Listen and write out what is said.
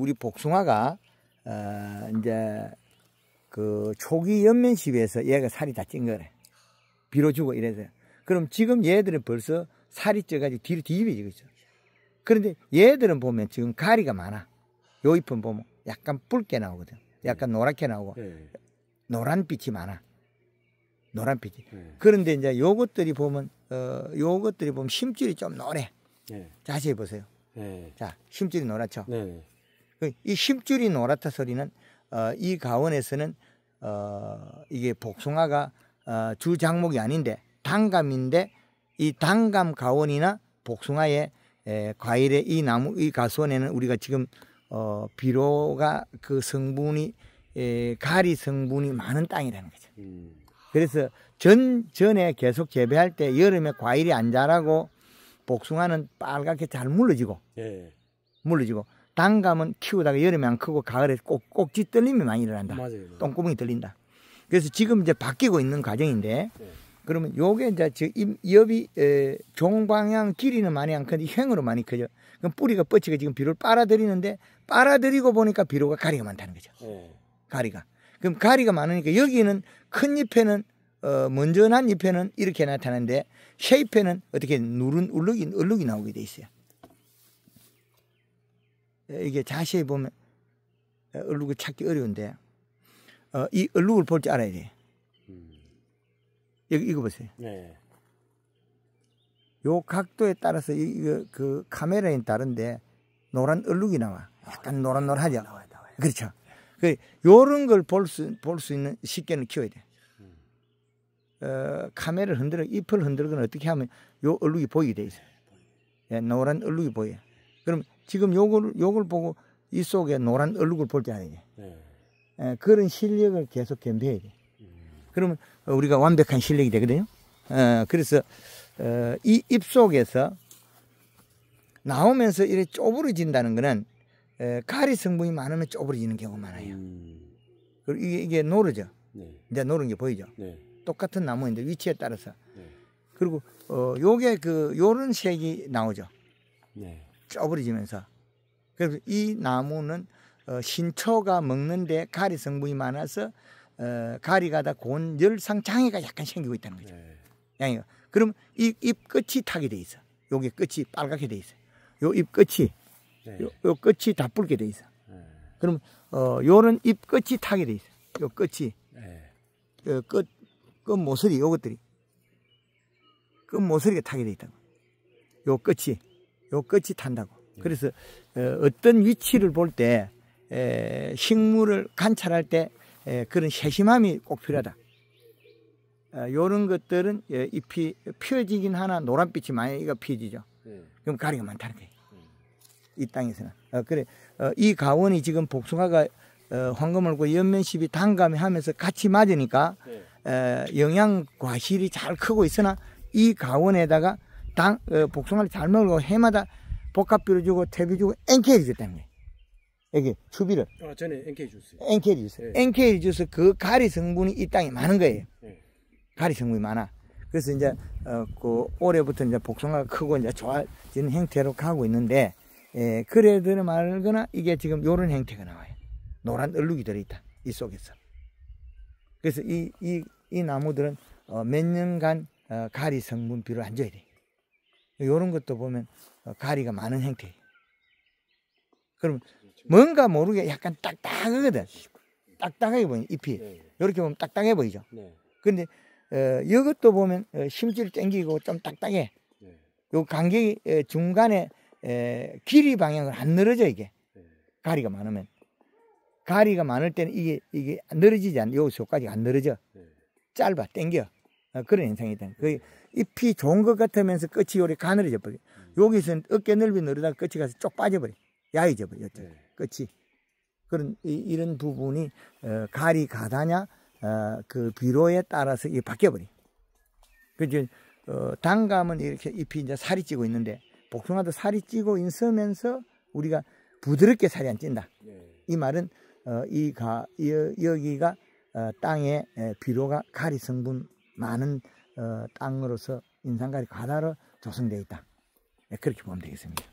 우리 복숭아가 어, 이제 그 초기 연면 시기에서 얘가 살이 다 찐 거래. 비로주고 이래서. 그럼 지금 얘들은 벌써 살이 쪄가지고 뒤로 뒤집어지고 있어. 그런데 얘들은 보면 지금 가리가 많아. 요 잎은 보면 약간 붉게 나오거든. 약간 예. 노랗게 나오고 예. 노란빛이 많아. 노란빛이. 예. 그런데 이제 요것들이 보면 어 요것들이 보면 심줄이 좀 노래. 자세히 보세요. 자 심줄이 노랗죠. 네. 그 이 심줄이 노랗다 소리는 어, 이 가원에서는 어, 이게 복숭아가 어, 주 작목이 아닌데 단감인데 이 단감 가원이나 복숭아의 에, 과일의 이 나무 이 가수원에는 우리가 지금 어, 비로가그 성분이 에, 가리 성분이 많은 땅이라는 거죠. 음. 그래서 전 전에 계속 재배할 때 여름에 과일이 안 자라고 복숭아는 빨갛게 잘 물러지고 예. 물러지고 단감은 키우다가 여름에 안 크고 가을에 꼭 꼭지 떨림이 많이 일어난다. 맞아요. 똥구멍이 들린다. 그래서 지금 이제 바뀌고 있는 과정인데 네. 그러면 요게 이제 지금 엽이 에, 종방향 길이는 많이 안 큰데 횡으로 많이 커져. 그럼 뿌리가 뻗치고 지금 비료를 빨아들이는데 빨아들이고 보니까 비료가 가리가 많다는 거죠. 네. 가리가. 그럼 가리가 많으니까 여기는 큰 잎에는 어, 먼저 난 잎에는 이렇게 나타나는데 이프에는 어떻게 누른 울룩이 울룩이 나오게 돼 있어요. 이게 자세히 보면 얼룩을 찾기 어려운데 어, 이 얼룩을 볼 줄 알아야 돼. 음. 여기 이거 보세요. 네. 요 각도에 따라서 이, 거그 카메라엔 다른데 노란 얼룩이 나와. 약간 노란노란하죠. 그렇죠. 그 요런 걸 볼수볼 수 있는 식견을 키워야 돼. 음. 어, 카메라를 흔들어 잎을 흔들거나 어떻게 하면 요 얼룩이 보이게 돼 있어. 네, 예, 노란 얼룩이 보여. 그럼 지금 요걸, 요걸 보고 이 속에 노란 얼룩을 볼 때 아니냐. 네. 에, 예, 그런 실력을 계속 겸비해야 돼. 음. 그러면 우리가 완벽한 실력이 되거든요. 에, 어, 그래서, 어, 이입 속에서 나오면서 이렇게 쪼부러진다는 거는 에, 어, 가리 성분이 많으면 쪼부러지는 경우가 많아요. 음. 그리고 이게, 이게 노르죠. 네. 이제 노른 게 보이죠. 네. 똑같은 나무인데 위치에 따라서. 네. 그리고 어, 요게 그 요런 색이 나오죠. 네. 쪼그려지면서 그래서 이 나무는 어, 신초가 먹는데 가리 성분이 많아서 어, 가리가 다 곤열상 장애가 약간 생기고 있다는 거죠. 네. 그럼 이입 끝이 타게 돼 있어. 여기 끝이 빨갛게 돼 있어. 요입 끝이 네. 요, 요, 끝이 다 붉게 돼 있어. 네. 그럼 어 요런 입 끝이 타게 돼 있어. 요 끝이 네. 그 끝, 끝 모서리 요것들이 끝 모서리가 타게 돼 있다고. 요 끝이 요 끝이 탄다고. 예. 그래서 어, 어떤 어 위치를 볼때 식물을 관찰할 때 에, 그런 세심함이 꼭 필요하다. 어, 요런 것들은 예, 잎이 피어지긴 하나 노란빛이 많이 가 피어지죠. 예. 그럼 가리가 많다는 거예요. 이 땅에서는. 어, 그래. 어, 이 가원이 지금 복숭아가 어, 황금을고 연면십이 단감이 하면서 같이 맞으니까 네. 에, 영양 과실이 잘 크고 있으나 이 가원에다가 당, 어, 복숭아를 잘 먹고 해마다 복합비를 주고 퇴비 주고 NK를 줬답니다. 여기 수비를 아, 전에 NK 주스. NK 주스. 네. NK 주스 그 가리 성분이 이 땅에 많은 거예요. 네. 가리 성분이 많아. 그래서 이제 어, 그 올해부터 이제 복숭아가 크고 이제 좋아지는 형태로 가고 있는데 예, 그래들 말거나 이게 지금 요런 형태가 나와요. 노란 얼룩이 들어있다. 이 속에서. 그래서 이, 이, 이 나무들은 어, 몇 년간 어, 가리 성분비를 안 줘야 돼요. 이런 것도 보면 어, 가리가 많은 형태예요. 그럼 뭔가 모르게 약간 딱딱하거든. 딱딱하게 보이 잎이. 이렇게 네, 네. 보면 딱딱해 보이죠. 네. 근데 어, 이것도 보면 어, 심지를 땡기고 좀 딱딱해. 요 간격이 어, 중간에 에, 길이 방향을 안 늘어져 이게. 가리가 많으면. 가리가 많을 때는 이게 이게 늘어지지 않요 속까지 안 늘어져. 짧아 땡겨. 어, 그런 현상이다. 그 잎이 좋은 것 같으면서 끝이 요리 가늘어져 버려. 음. 여기서는 어깨 넓이 늘어다가 끝이 가서 쪽 빠져버려. 야해져 버려. 요 네. 끝이. 그런 이, 이런 부분이 어, 가리 가다냐 어, 그 비로에 따라서 이 바뀌어 버려. 그죠? 어, 당감은 이렇게 잎이 이제 살이 찌고 있는데 복숭아도 살이 찌고 있으면서 우리가 부드럽게 살이 안 찐다. 네. 이 말은 어, 이 가, 여, 여기가 어, 땅에 비로가 가리 성분 많은 어, 땅으로서 인상가리 가다로 조성되어 있다. 네, 그렇게 보면 되겠습니다.